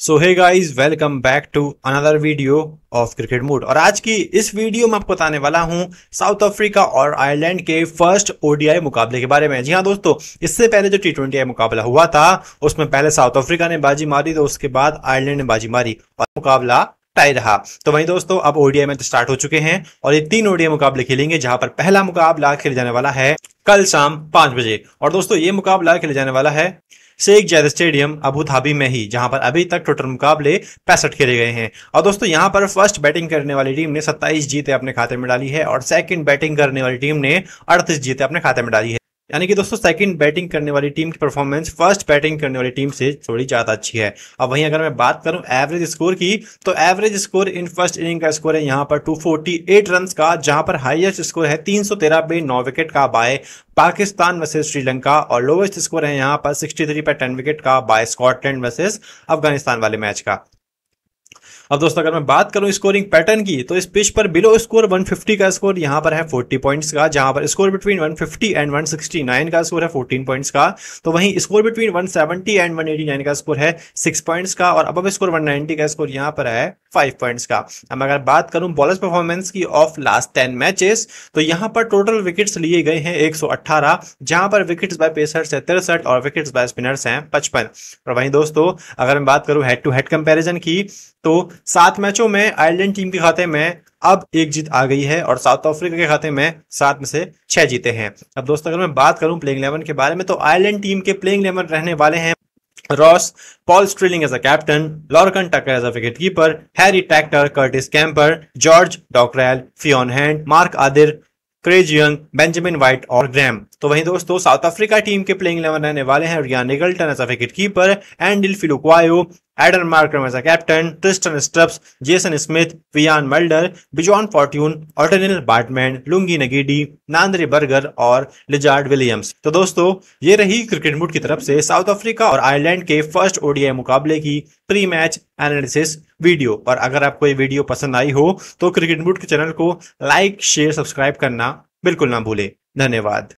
so hey guys welcome back to another video of cricket mood और आज की इस वीडियो में आपको बताने वाला हूं साउथ अफ्रीका और आयरलैंड के फर्स्ट ओडीआई मुकाबले के बारे में जी हाँ दोस्तों इससे पहले जो टी ट्वेंटी मुकाबला हुआ था उसमें पहले साउथ अफ्रीका ने बाजी मारी तो उसके बाद आयरलैंड ने बाजी मारी और मुकाबला टाई रहा तो वही दोस्तों अब ओडीआई में तो स्टार्ट हो चुके हैं और ये तीन ओडीआई मुकाबले खेलेंगे जहां पर पहला मुकाबला खेले जाने वाला है कल शाम पांच बजे और दोस्तों ये मुकाबला खेला जाने वाला है Sheikh Zayed stadium Abu Dhabi में ही जहां पर अभी तक टोटल मुकाबले पैंसठ खेले गए हैं और दोस्तों यहां पर फर्स्ट बैटिंग करने वाली टीम ने सत्ताईस जीतें अपने खाते में डाली है और सेकंड बैटिंग करने वाली टीम ने अड़तीस जीतें अपने खाते में डाली है यानी कि दोस्तों सेकंड बैटिंग करने वाली टीम की परफॉर्मेंस फर्स्ट बैटिंग करने वाली टीम से थोड़ी ज़्यादा अच्छी है अब वहीं अगर मैं बात करूं एवरेज स्कोर की तो average score in first inning का स्कोर है यहां पर 248 रन का जहां पर हाईएस्ट स्कोर है तीन सौ तेरह पे नौ विकेट का बाय पाकिस्तान वर्सेज श्रीलंका और लोवेस्ट स्कोर है यहाँ पर सिक्सटी थ्री पर टेन विकेट का बाय स्कॉटलैंड वर्सेज अफगानिस्तान वाले मैच का अब दोस्तों अगर मैं बात करूं स्कोरिंग पैटर्न की तो इस पिच पर बिलो स्कोर 150 का स्कोर यहां पर है 40 पॉइंट्स का जहां पर स्कोर बिटवीन 150 एंड 169 का स्कोर है 14 पॉइंट्स का तो वहीं स्कोर बिटवीन 170 एंड 189 का स्कोर है 6 पॉइंट्स का और अब स्कोर 190 का स्कोर यहां पर है 5 पॉइंट्स का अब अगर बात करूं बॉलर्स परफॉर्मेंस की ऑफ लास्ट टेन मैचेस तो यहां पर टोटल विकेट्स लिए गए हैं एक जहां पर विकेट्स बाय पेसर्स है तिरसठ और विकेट्स बाय स्पिनर्स हैं पचपन और वहीं दोस्तों अगर मैं बात करूं हेड टू हेड कंपेरिजन की तो सात मैचों में आयरलैंड टीम के खाते में अब एक जीत आ गई है और साउथ अफ्रीका के खाते में सात में से छह जीते हैं अब दोस्तों अगर मैं बात करूं प्लेइंग इलेवन के बारे में तो आयरलैंड टीम के प्लेइंग इलेवन रहने वाले हैं Ross Paul Stirling as a captain Lorcan Tucker as a wicket keeper Harry Tector Curtis Campher George Dockrell Fionn Hand Mark Adair Craig Young Benjamin White और Graham तो वहीं दोस्तों South Africa team के playing eleven रहने वाले हैं Ryan Rickelton as a wicket keeper Andile Phehlukwayo Aiden Markram captain Tristan captain, Jason Stubbs, Jason Smith, Vian Mulder, Bijon Fortune, Lungi Ngidi Nandre Burger और Lizaad Williams तो दोस्तों ये रही cricket mood की तरफ से साउथ अफ्रीका और Ireland के फर्स्ट ओडीआई मुकाबले की प्री मैच एनालिसिस वीडियो और अगर आपको ये वीडियो पसंद आई हो तो क्रिकेट मूड के चैनल को लाइक शेयर सब्सक्राइब करना बिल्कुल ना भूले धन्यवाद